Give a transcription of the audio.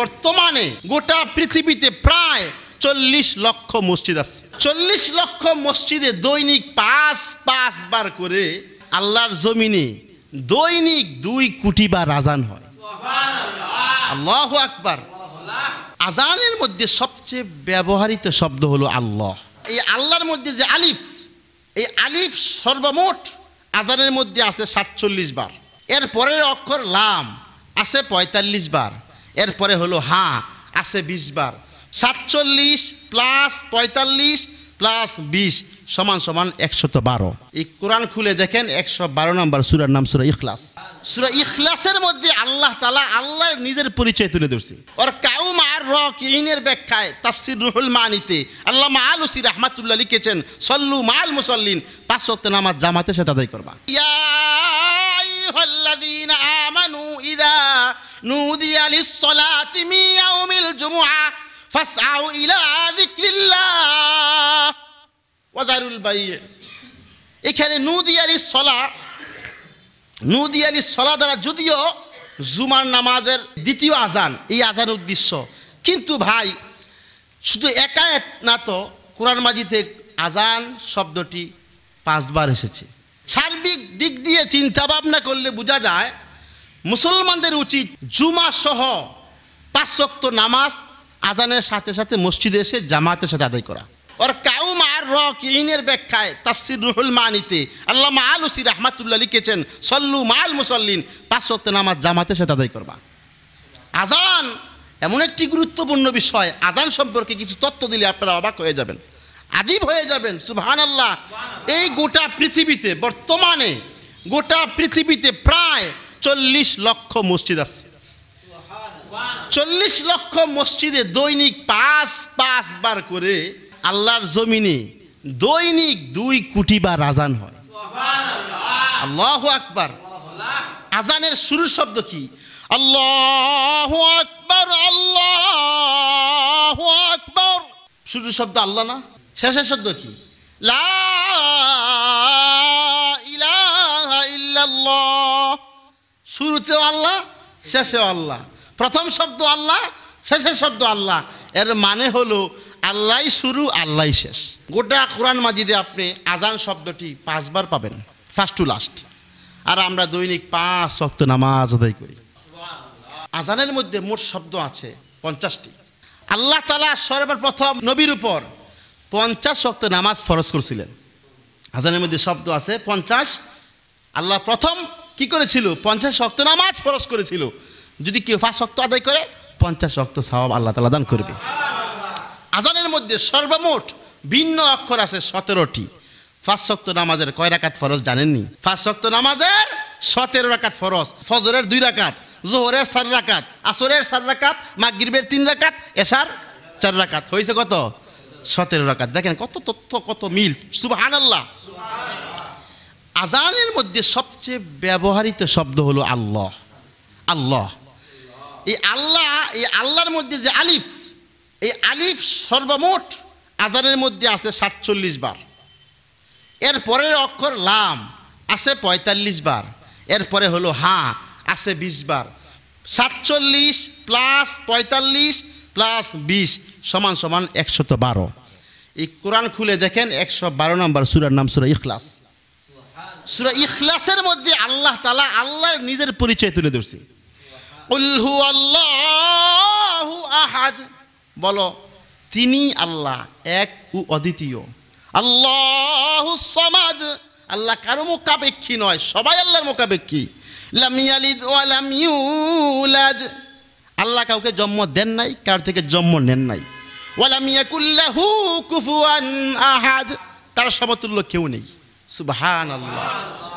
বর্তমানে গোটা পৃথিবীতে প্রায় চল্লিশ লক্ষ মসজিদ আছে চল্লিশ লক্ষ মসজিদে দৈনিক পাঁচ পাঁচ বার করে আল্লাহর জমিনে দৈনিক দুই কোটি বার আজান হয় আল্লাহ আকবার আজানের মধ্যে সবচেয়ে ব্যবহৃত শব্দ হলো আল্লাহ এই আল্লাহর মধ্যে যে আলিফ এই আলিফ সর্বমোট আজানের মধ্যে আছে সাতচল্লিশ বার এর পরের অক্ষর লাম আছে পঁয়তাল্লিশ বার এরপরে হলো হা আছে বিশ বার সাতচল্লিশ প্লাস পঁয়তাল্লিশ প্লাস বিশ সমান সমান একশত বারো এই কোরআন খুলে দেখেন একশো বারো নম্বর সুরার নাম সুরা ইখলাস সুরা ইখলাসের মধ্যে আল্লাহ তালা আল্লাহ নিজের পরিচয় তুলে ধরছে ওর কাউম আর রক ইনের ব্যাখ্যায় তাফসির রুহুল মানিতে আল্লাহ মা আলুসি রহমাতুল্লাহ লিখেছেন সল্লু মাল মুসল্লিন পাঁচ নামাজ জামাতে সে দায়ী করবা ইয়া এখানে সলা দ্বারা যদিও জুমার নামাজের দ্বিতীয় আজান এই আজান উদ্দেশ্য কিন্তু ভাই শুধু একা না তো কোরআন মাজিতে আজান শব্দটি পাঁচবার এসেছে সার্বিক দিক দিয়ে চিন্তা ভাবনা করলে বোঝা যায় মুসলমানদের উচিত জুমা সহ পাঁচক্ত নামাজ আজানের সাথে সাথে মসজিদে এসে জামাতের সাথে আদায় করা ওর কাউম আর রক ইনের ব্যাখ্যায় তাফসির রুহুল মানিতে আল্লাহ আল উসি রহমাতুল্লাহ লিখেছেন সল্লু মাল মুসল্লিন পাঁচক্ত নামাজ জামাতের সাথে আদায় করবা আজান এমন একটি গুরুত্বপূর্ণ বিষয় আজান সম্পর্কে কিছু তথ্য দিলে আপনারা অবাক হয়ে যাবেন আজীব হয়ে যাবেন সুবহান আল্লাহ এই গোটা পৃথিবীতে বর্তমানে গোটা পৃথিবীতে প্রায় চল্লিশ লক্ষ মসজিদ আছে চল্লিশ লক্ষ মসজিদে দৈনিক পাঁচ পাঁচ বার করে আল্লাহর জমিনে দৈনিক দুই কোটি বার আজান হয় আল্লাহ আকবার আজানের শুরু শব্দ কি আল্লাহ আকবর আল্লাহ আকবর শুরু শব্দ আল্লাহ না শেষের শব্দ কি লা ইলাহা ইল্লাল্লাহ শুরুতেও আল্লাহ শেষেও আল্লাহ প্রথম শব্দ আল্লাহ শেষের শব্দ আল্লাহ এর মানে হলো আল্লাহ শুরু আল্লাহ শেষ গোটা কোরআন মাজিদে আপনি আজান শব্দটি পাঁচবার পাবেন ফার্স্ট টু লাস্ট আর আমরা দৈনিক পাঁচ শক্ত নামাজ আদায় করি আজানের মধ্যে মোট শব্দ আছে পঞ্চাশটি আল্লাহ তালা সর্বপ্রথম নবীর উপর পঞ্চাশ শক্ত নামাজ ফরজ করছিলেন আজানের মধ্যে শব্দ আছে পঞ্চাশ আল্লাহ প্রথম কি করেছিল পঞ্চাশ শক্ত নামাজ ফরস করেছিল যদি কেউ পাঁচ শক্ত আদায় করে পঞ্চাশ শক্ত সবাব আল্লাহ তালা দান করবে আজানের মধ্যে সর্বমোট ভিন্ন অক্ষর আছে সতেরোটি ফাঁস শক্ত নামাজের কয় রাকাত ফরজ জানেননি ফাঁস শক্ত নামাজের সতেরো রাকাত ফরজ ফজরের দুই রাকাত জোহরের সার রাকাত আসরের সার রাকাত মাগরিবের তিন রাকাত এশার চার রাকাত হয়েছে কত সতেরো রাকাত দেখেন কত তথ্য কত মিল সুবাহ আল্লাহ আজানের মধ্যে সবচেয়ে ব্যবহৃত শব্দ হলো আল্লাহ আল্লাহ এই আল্লাহ এই আল্লাহর মধ্যে যে আলিফ এই আলিফ সর্বমোট আজানের মধ্যে আছে সাতচল্লিশ বার এর পরের অক্ষর লাম আছে পঁয়তাল্লিশ বার এরপরে হলো হা আছে বিশ বার সাতচল্লিশ প্লাস পঁয়তাল্লিশ প্লাস বিশ সমান সমান একশত বারো এই কোরআন খুলে দেখেন একশো বারো নম্বর সুরার নাম সুরা ইখলাস সুরা ইখলাসের মধ্যে আল্লাহ তালা আল্লাহর নিজের পরিচয় তুলে ধরছে আহাদ বলো তিনি আল্লাহ এক ও অদ্বিতীয় আল্লাহ সমাদ আল্লাহ কারো মোকাবেক্ষী নয় সবাই আল্লাহর মোকাবেক্ষী আল্লাহ কাউকে জন্ম দেন নাই কার থেকে জন্ম নেন নাই কুল্লাহু কুফুয়ান আহাদ তার সমতুল্য কেউ নেই سبحان الله